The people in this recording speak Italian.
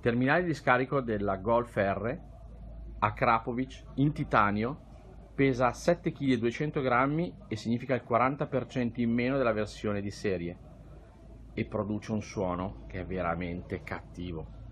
terminale di scarico della Golf R a Krapovic in titanio pesa 7,2 kg e significa il 40% in meno della versione di serie e produce un suono che è veramente cattivo.